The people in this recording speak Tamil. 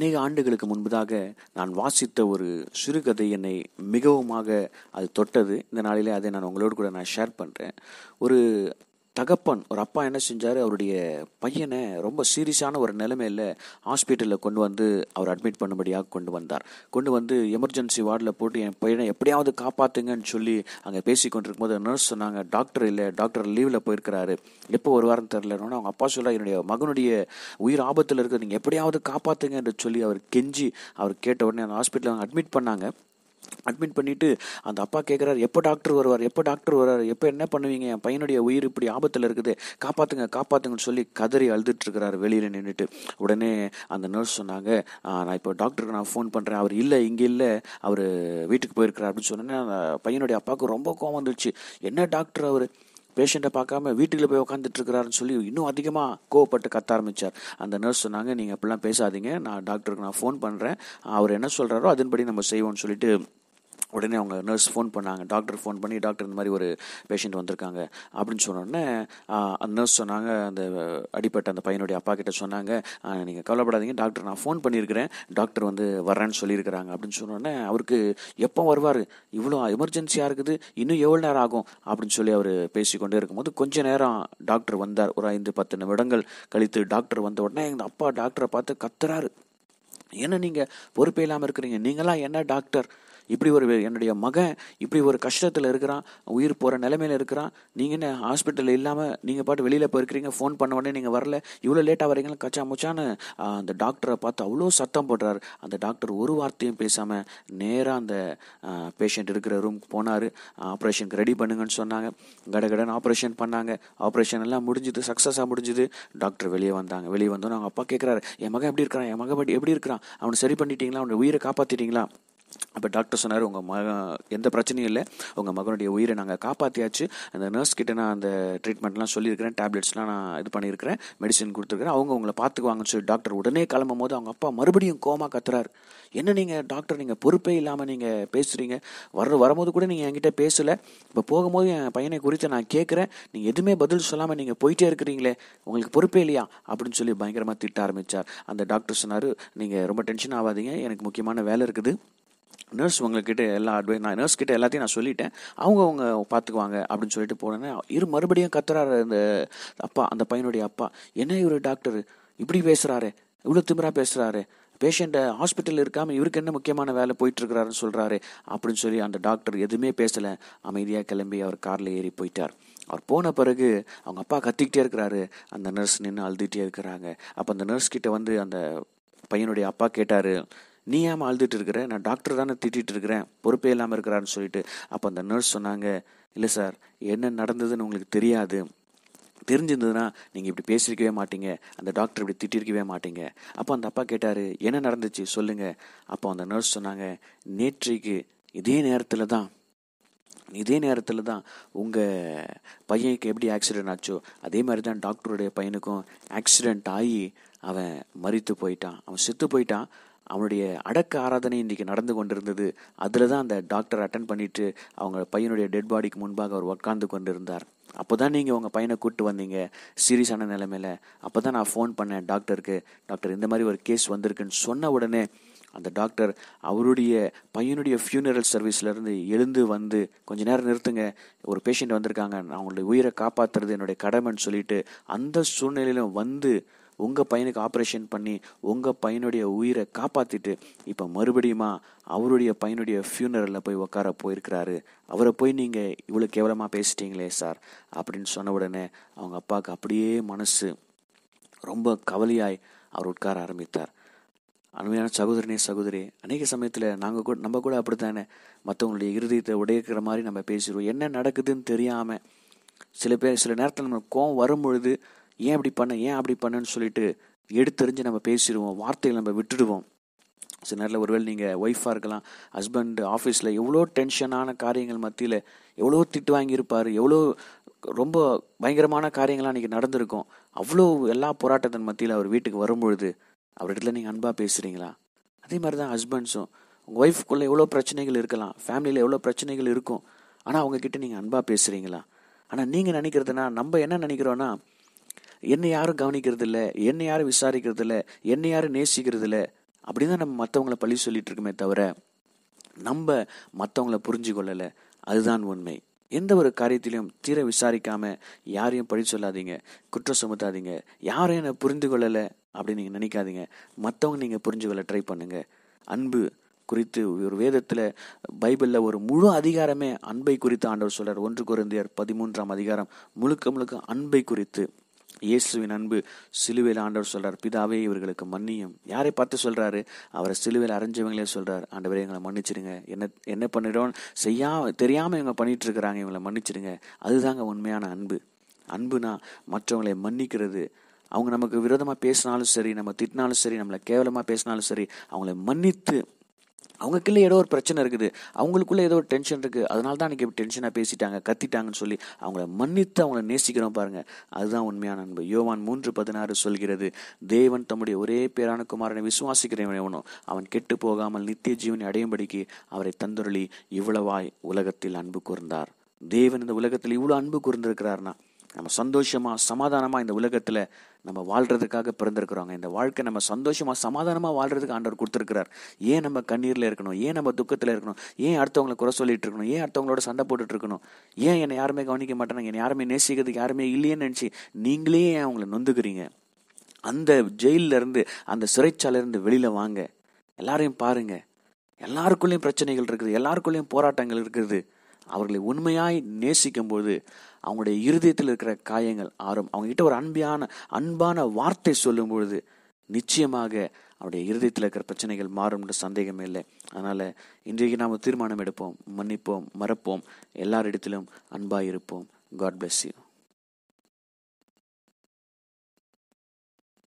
அநேக ஆண்டுகளுக்கு முன்பதாக நான் வாசித்த ஒரு சிறுகதை என்னை மிகவுமாக அது தொட்டது இந்த நாளிலே அதை நான் உங்களோடு கூட நான் ஷேர் பண்ணுறேன் ஒரு தகப்பன் ஒரு அப்பா என்ன செஞ்சார் அவருடைய பையனை ரொம்ப சீரியஸான ஒரு நிலைமையில் ஹாஸ்பிட்டலில் கொண்டு வந்து அவர் அட்மிட் பண்ணும்படியாக கொண்டு வந்தார் கொண்டு வந்து எமர்ஜென்சி வார்டில் போட்டு என் பையனை எப்படியாவது காப்பாற்றுங்கன்னு சொல்லி அங்கே பேசி கொண்டிருக்கும் போது நர்ஸ் சொன்னாங்க டாக்டர் இல்லை டாக்டர் லீவில் போயிருக்கிறாரு எப்போ ஒரு வாரம் தெரிலன்னு அவங்க அப்பா சொல்ல என்னுடைய மகனுடைய உயிர் ஆபத்தில் இருக்குது நீங்கள் எப்படியாவது காப்பாற்றுங்க என்று சொல்லி அவர் கெஞ்சி அவர் கேட்ட உடனே அந்த ஹாஸ்பிட்டலில் அட்மிட் பண்ணாங்க அட்மிட் பண்ணிவிட்டு அந்த அப்பா கேட்குறாரு எப்போ டாக்டர் வருவார் எப்போ டாக்டர் வருவார் எப்போ என்ன பண்ணுவீங்க என் பையனுடைய உயிர் இப்படி ஆபத்தில் இருக்குது காப்பாற்றுங்க காப்பாற்றுங்கன்னு சொல்லி கதறி அழுதுட்டுருக்கிறார் வெளியில் நின்றுட்டு உடனே அந்த நர்ஸ் சொன்னாங்க நான் இப்போ டாக்டருக்கு நான் ஃபோன் பண்ணுறேன் அவர் இல்லை இங்கே இல்லை அவர் வீட்டுக்கு போயிருக்கிறார் அப்படின்னு சொன்னோன்னே பையனுடைய அப்பாவுக்கு ரொம்ப கோவம் வந்துடுச்சு என்ன டாக்டர் அவர் பேஷண்ட்டை பார்க்காம வீட்டில் போய் உட்காந்துட்டு இருக்கிறாருன்னு சொல்லி இன்னும் அதிகமாக கோவப்பட்டு கத்த ஆரம்பித்தார் அந்த நர்ஸ் சொன்னாங்க நீங்கள் அப்படிலாம் பேசாதீங்க நான் டாக்டருக்கு நான் ஃபோன் பண்ணுறேன் அவர் என்ன சொல்கிறாரோ அதன்படி நம்ம செய்வோம்னு சொல்லிட்டு உடனே அவங்க நர்ஸ் ஃபோன் பண்ணாங்க டாக்டர் ஃபோன் பண்ணி டாக்டர் இந்த மாதிரி ஒரு பேஷண்ட் வந்திருக்காங்க அப்படின்னு சொன்னோடனே அந்த நர்ஸ் சொன்னாங்க அந்த அடிப்பட்ட அந்த பையனுடைய அப்பா கிட்ட சொன்னாங்க நீங்கள் கவலைப்படாதீங்க டாக்டர் நான் ஃபோன் பண்ணியிருக்கிறேன் டாக்டர் வந்து வரேன்னு சொல்லியிருக்கிறாங்க அப்படின்னு சொன்னோடனே அவருக்கு எப்போ வருவார் இவ்வளோ எமர்ஜென்சியாக இருக்குது இன்னும் எவ்வளோ நேரம் ஆகும் அப்படின்னு சொல்லி அவர் பேசிக்கொண்டே இருக்கும்போது கொஞ்ச நேரம் டாக்டர் வந்தார் ஒரு ஐந்து பத்து நிமிடங்கள் கழித்து டாக்டர் வந்த உடனே எங்கள் அப்பா டாக்டரை பார்த்து கத்துறாரு ஏன்னா நீங்கள் பொறுப்பே இல்லாமல் இருக்கிறீங்க நீங்களாம் என்ன டாக்டர் இப்படி ஒரு என்னுடைய மகன் இப்படி ஒரு கஷ்டத்தில் இருக்கிறான் உயிர் போகிற நிலைமையில் இருக்கிறான் நீங்கள் என்ன ஹாஸ்பிட்டல் இல்லாமல் நீங்கள் பாட்டு வெளியில் போயிருக்கிறீங்க ஃபோன் பண்ண உடனே நீங்கள் வரல இவ்வளோ லேட்டாக வரீங்களா கச்சா முச்சான்னு அந்த டாக்டரை பார்த்து அவ்வளோ சத்தம் போடுறார் அந்த டாக்டர் ஒரு வார்த்தையும் பேசாமல் நேராக அந்த பேஷண்ட் இருக்கிற ரூம்க்கு போனார் ஆப்ரேஷனுக்கு ரெடி பண்ணுங்கன்னு சொன்னாங்க கடகடன் ஆப்ரேஷன் பண்ணாங்க ஆப்ரேஷன் எல்லாம் முடிஞ்சுது சக்ஸஸாக முடிஞ்சுது டாக்டர் வெளியே வந்தாங்க வெளியே வந்தோன்னு அவங்க அப்பா கேட்குறாரு என் மகன் எப்படி இருக்கிறான் என் மகன் எப்படி இருக்கிறான் அவனை சரி பண்ணிட்டீங்களா அவனை உயிரை காப்பாற்றிட்டீங்களா அப்போ டாக்டர் சொன்னார் உங்கள் மகன் எந்த பிரச்சனையும் இல்லை உங்கள் மகனுடைய உயிரை நாங்கள் காப்பாற்றியாச்சு அந்த நர்ஸ் கிட்ட நான் அந்த ட்ரீட்மெண்ட்லாம் சொல்லியிருக்கிறேன் டேப்லெட்ஸ்லாம் நான் இது பண்ணியிருக்கிறேன் மெடிசன் கொடுத்துருக்கிறேன் அவங்க உங்களை பார்த்துக்குவாங்கன்னு சொல்லி டாக்டர் உடனே கிளம்பும் போது அவங்க அப்பா மறுபடியும் கோமா கத்துறார் என்ன நீங்கள் டாக்டர் நீங்கள் பொறுப்பே இல்லாமல் நீங்கள் பேசுகிறீங்க வர வரும்போது கூட நீங்கள் என்கிட்ட பேசலை இப்போ போகும்போது என் பையனை குறித்து நான் கேட்குறேன் நீங்கள் எதுவுமே பதில் சொல்லாமல் நீங்கள் போயிட்டே இருக்கிறீங்களே உங்களுக்கு பொறுப்பே இல்லையா அப்படின்னு சொல்லி பயங்கரமாக திட்ட ஆரம்பித்தார் அந்த டாக்டர் சொன்னார் நீங்கள் ரொம்ப டென்ஷன் ஆகாதீங்க எனக்கு முக்கியமான வேலை இருக்குது நர்ஸ் உங்கள்கிட்ட எல்லா அட்வைஸ் நான் நர்ஸ் கிட்ட எல்லாத்தையும் நான் சொல்லிட்டேன் அவங்க அவங்க பார்த்துக்குவாங்க அப்படின்னு சொல்லிட்டு போனேன் இரு மறுபடியும் கத்துறாரு அந்த அப்பா அந்த பையனுடைய அப்பா என்ன இவர் டாக்டர் இப்படி பேசுகிறாரு இவ்வளோ திமிராக பேசுகிறாரு பேஷண்ட்டை ஹாஸ்பிட்டலில் இருக்காமல் இவருக்கு என்ன முக்கியமான வேலை போயிட்டுருக்கிறாருன்னு சொல்கிறாரு அப்படின்னு சொல்லி அந்த டாக்டர் எதுவுமே பேசலை அமைதியாக கிளம்பி அவர் காரில் ஏறி போயிட்டார் அவர் போன பிறகு அவங்க அப்பா கத்திக்கிட்டே இருக்கிறாரு அந்த நர்ஸ் நின்று அழுதுகிட்டே இருக்கிறாங்க அப்போ அந்த நர்ஸ் கிட்ட வந்து அந்த பையனுடைய அப்பா கேட்டார் நீ ஏன் அழுதுட்டு இருக்கிற நான் டாக்டர் தானே திட்டிகிட்டு இருக்கிறேன் பொறுப்பே இல்லாமல் இருக்கிறான்னு சொல்லிட்டு அப்போ அந்த நர்ஸ் சொன்னாங்க இல்லை சார் என்ன நடந்ததுன்னு உங்களுக்கு தெரியாது தெரிஞ்சிருந்ததுன்னா நீங்கள் இப்படி பேசியிருக்கவே மாட்டீங்க அந்த டாக்டர் இப்படி திட்டிருக்கவே மாட்டீங்க அப்போ அந்த அப்பா கேட்டார் என்ன நடந்துச்சு சொல்லுங்கள் அப்போ அந்த நர்ஸ் சொன்னாங்க நேற்றைக்கு இதே நேரத்தில் தான் இதே நேரத்தில் தான் உங்கள் பையனுக்கு எப்படி ஆக்சிடெண்ட் ஆச்சோ அதே மாதிரி தான் டாக்டருடைய பையனுக்கும் ஆக்சிடெண்ட் ஆகி அவன் மறித்து போயிட்டான் அவன் செத்து போயிட்டான் அவனுடைய அடக்க ஆராதனை இன்றைக்கு நடந்து கொண்டிருந்தது அதில் தான் அந்த டாக்டர் அட்டன் பண்ணிட்டு அவங்க பையனுடைய டெட் பாடிக்கு முன்பாக அவர் உட்கார்ந்து கொண்டிருந்தார் அப்போ தான் நீங்கள் உங்கள் பையனை கூப்பிட்டு வந்தீங்க சீரியஸான நிலைமையில் அப்போ தான் நான் ஃபோன் பண்ணேன் டாக்டருக்கு டாக்டர் இந்த மாதிரி ஒரு கேஸ் வந்திருக்குன்னு சொன்ன உடனே அந்த டாக்டர் அவருடைய பையனுடைய ஃபியூனரல் சர்வீஸ்லேருந்து எழுந்து வந்து கொஞ்ச நேரம் நிறுத்துங்க ஒரு பேஷண்ட் வந்திருக்காங்க நான் அவங்களுடைய உயிரை காப்பாற்றுறது என்னுடைய கடமைன்னு சொல்லிட்டு அந்த சூழ்நிலையிலும் வந்து உங்கள் பையனுக்கு ஆப்ரேஷன் பண்ணி உங்கள் பையனுடைய உயிரை காப்பாற்றிட்டு இப்போ மறுபடியுமா அவருடைய பையனுடைய ஃபியூனரில் போய் உட்கார போயிருக்கிறாரு அவரை போய் நீங்கள் இவ்வளோ கேவலமாக பேசிட்டீங்களே சார் அப்படின்னு சொன்ன உடனே அவங்க அப்பாவுக்கு அப்படியே மனசு ரொம்ப கவலையாய் அவர் உட்கார ஆரம்பித்தார் அருமையான சகோதரனே சகோதரி அநேக சமயத்தில் நாங்கள் கூட நம்ம கூட அப்படி தானே மற்றவங்களுடைய இருதயத்தை உடையக்கிற மாதிரி நம்ம பேசிடுவோம் என்ன நடக்குதுன்னு தெரியாமல் சில பேர் சில நேரத்தில் நம்ம கோவம் வரும்பொழுது ஏன் இப்படி பண்ண ஏன் அப்படி பண்ணுன்னு சொல்லிட்டு எடுத்தறிஞ்சு நம்ம பேசிடுவோம் வார்த்தைகளை நம்ம விட்டுடுவோம் சில நேரத்தில் ஒருவேளை நீங்கள் ஒய்ஃபாக இருக்கலாம் ஹஸ்பண்டு ஆஃபீஸில் எவ்வளோ டென்ஷனான காரியங்கள் மத்தியில் எவ்வளோ திட்டு வாங்கியிருப்பார் எவ்வளோ ரொம்ப பயங்கரமான காரியங்கள்லாம் இன்றைக்கி நடந்திருக்கும் அவ்வளோ எல்லா போராட்டத்தின் மத்தியில் அவர் வீட்டுக்கு வரும்பொழுது அவர்கிட்ட நீங்கள் அன்பாக பேசுகிறீங்களா அதே மாதிரி தான் ஹஸ்பண்ட்ஸும் உங்கள் ஒய்ஃப்குள்ளே எவ்வளோ பிரச்சனைகள் இருக்கலாம் ஃபேமிலியில் எவ்வளோ பிரச்சனைகள் இருக்கும் ஆனால் அவங்கக்கிட்ட நீங்கள் அன்பாக பேசுகிறீங்களா ஆனால் நீங்கள் நினைக்கிறதுனா நம்ம என்ன நினைக்கிறோன்னா என்னை யாரும் கவனிக்கிறது இல்லை என்னை யாரும் விசாரிக்கிறது இல்லை என்னை யாரும் நேசிக்கிறது இல்லை அப்படின்னு தான் நம்ம மற்றவங்கள பழி சொல்லிட்டு இருக்கோமே தவிர நம்ம மற்றவங்கள புரிஞ்சு கொள்ளலை அதுதான் உண்மை எந்த ஒரு காரியத்திலையும் தீர விசாரிக்காமல் யாரையும் பழி சொல்லாதீங்க குற்றம் சுமத்தாதீங்க யாரையும் என்னை புரிந்து கொள்ளலை அப்படின்னு நீங்கள் நினைக்காதீங்க மற்றவங்க நீங்கள் புரிஞ்சு கொள்ள ட்ரை பண்ணுங்கள் அன்பு குறித்து ஒரு வேதத்தில் பைபிளில் ஒரு முழு அதிகாரமே அன்பை குறித்து ஆண்டவர் சொல்கிறார் ஒன்று குறைந்தியர் பதிமூன்றாம் அதிகாரம் முழுக்க முழுக்க அன்பை குறித்து இயேசுவின் அன்பு சிலுவையில் ஆண்டவர் சொல்கிறார் பிதாவே இவர்களுக்கு மன்னியும் யாரை பார்த்து சொல்கிறாரு அவரை சிலுவையில் அரைஞ்சவங்களே சொல்கிறார் ஆண்டவர் எங்களை மன்னிச்சிடுங்க என்ன என்ன பண்ணிடும் செய்யா தெரியாமல் இவங்க பண்ணிட்டு இருக்கிறாங்க இவங்களை மன்னிச்சிடுங்க அதுதாங்க உண்மையான அன்பு அன்புனா மற்றவங்களை மன்னிக்கிறது அவங்க நமக்கு விரோதமாக பேசினாலும் சரி நம்ம திட்டினாலும் சரி நம்மளை கேவலமாக பேசினாலும் சரி அவங்கள மன்னித்து அவங்கக்குள்ளே ஏதோ ஒரு பிரச்சனை இருக்குது அவங்களுக்குள்ளே ஏதோ ஒரு டென்ஷன் இருக்குது அதனால தான் அன்றைக்கி டென்ஷனாக பேசிட்டாங்க கத்திட்டாங்கன்னு சொல்லி அவங்கள மன்னித்து அவங்கள நேசிக்கிறோம் பாருங்கள் அதுதான் உண்மையான அன்பு யோவான் மூன்று பதினாறு சொல்கிறது தேவன் தம்முடைய ஒரே பேரான குமாரனை விசுவாசிக்கிறவன் எவனோ அவன் கெட்டு போகாமல் நித்திய ஜீவனை அடையும்படிக்கு அவரை தந்துருளி இவ்வளவாய் உலகத்தில் அன்பு கூர்ந்தார் தேவன் இந்த உலகத்தில் இவ்வளோ அன்பு கூர்ந்திருக்கிறார்னா நம்ம சந்தோஷமாக சமாதானமாக இந்த உலகத்தில் நம்ம வாழ்கிறதுக்காக பிறந்திருக்கிறோங்க இந்த வாழ்க்கை நம்ம சந்தோஷமாக சமாதானமாக வாழ்கிறதுக்கு ஆண்டவர் கொடுத்துருக்கிறார் ஏன் நம்ம கண்ணீரில் இருக்கணும் ஏன் நம்ம துக்கத்தில் இருக்கணும் ஏன் அடுத்தவங்களை குறை சொல்லிட்டு இருக்கணும் ஏன் அடுத்தவங்களோட சண்டை போட்டுட்டு இருக்கணும் ஏன் என்னை யாருமே கவனிக்க மாட்டேனாங்க என்னை யாருமே நேசிக்கிறதுக்கு யாருமே இல்லையேன்னு நினச்சி நீங்களே ஏன் அவங்கள நொந்துக்கிறீங்க அந்த ஜெயிலிருந்து அந்த சிறைச்சாலையிலேருந்து வெளியில் வாங்க எல்லாரையும் பாருங்கள் எல்லாருக்குள்ளேயும் பிரச்சனைகள் இருக்குது எல்லாருக்குள்ளேயும் போராட்டங்கள் இருக்குது அவர்களை உண்மையாய் நேசிக்கும்போது அவங்களுடைய இருதயத்தில் இருக்கிற காயங்கள் ஆறும் அவங்ககிட்ட ஒரு அன்பியான அன்பான வார்த்தை சொல்லும் பொழுது நிச்சயமாக அவருடைய இருதயத்தில் இருக்கிற பிரச்சனைகள் மாறும்ன்ற சந்தேகமே இல்லை அதனால் இன்றைக்கு நாம் தீர்மானம் எடுப்போம் மன்னிப்போம் மறப்போம் எல்லாரிடத்திலும் அன்பாக இருப்போம் காட் பிளஸ் யூ